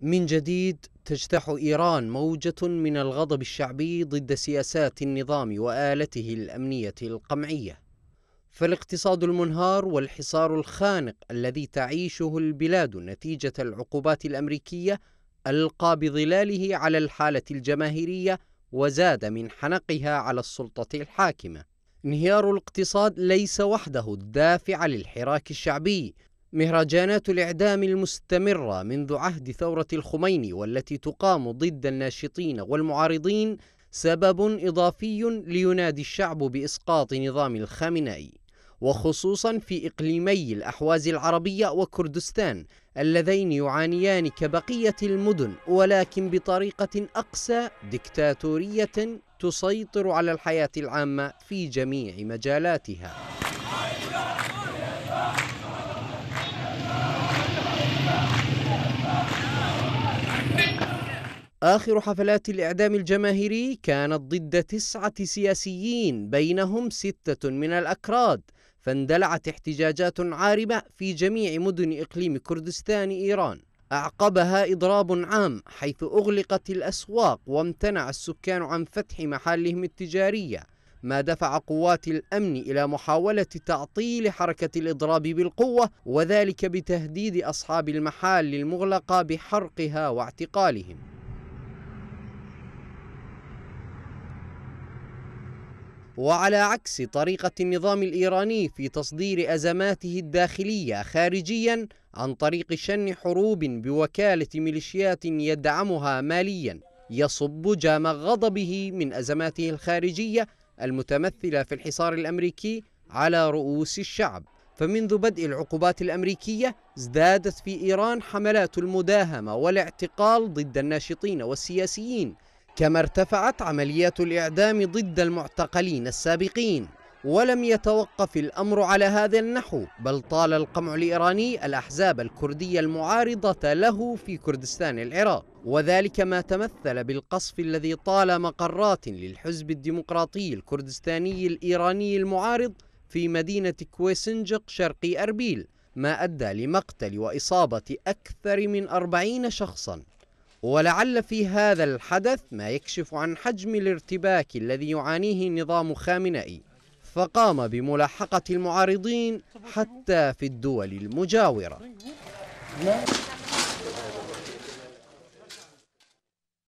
من جديد تجتاح إيران موجة من الغضب الشعبي ضد سياسات النظام وآلته الأمنية القمعية فالاقتصاد المنهار والحصار الخانق الذي تعيشه البلاد نتيجة العقوبات الأمريكية ألقى بظلاله على الحالة الجماهيرية وزاد من حنقها على السلطة الحاكمة انهيار الاقتصاد ليس وحده الدافع للحراك الشعبي مهرجانات الإعدام المستمرة منذ عهد ثورة الخميني والتي تقام ضد الناشطين والمعارضين سبب إضافي لينادي الشعب بإسقاط نظام الخامنائي وخصوصا في إقليمي الأحواز العربية وكردستان اللذين يعانيان كبقية المدن ولكن بطريقة أقسى دكتاتورية تسيطر على الحياة العامة في جميع مجالاتها آخر حفلات الإعدام الجماهيري كانت ضد تسعة سياسيين بينهم ستة من الأكراد فاندلعت احتجاجات عارمة في جميع مدن إقليم كردستان إيران أعقبها إضراب عام حيث أغلقت الأسواق وامتنع السكان عن فتح محلهم التجارية ما دفع قوات الأمن إلى محاولة تعطيل حركة الإضراب بالقوة وذلك بتهديد أصحاب المحال المغلقة بحرقها واعتقالهم وعلى عكس طريقة النظام الإيراني في تصدير أزماته الداخلية خارجيا عن طريق شن حروب بوكالة ميليشيات يدعمها ماليا يصب جام غضبه من أزماته الخارجية المتمثلة في الحصار الأمريكي على رؤوس الشعب فمنذ بدء العقوبات الأمريكية ازدادت في إيران حملات المداهمة والاعتقال ضد الناشطين والسياسيين كما ارتفعت عمليات الإعدام ضد المعتقلين السابقين ولم يتوقف الأمر على هذا النحو بل طال القمع الإيراني الأحزاب الكردية المعارضة له في كردستان العراق وذلك ما تمثل بالقصف الذي طال مقرات للحزب الديمقراطي الكردستاني الإيراني المعارض في مدينة كويسنجق شرقي أربيل ما أدى لمقتل وإصابة أكثر من أربعين شخصاً ولعل في هذا الحدث ما يكشف عن حجم الارتباك الذي يعانيه نظام خامنئي فقام بملاحقة المعارضين حتى في الدول المجاورة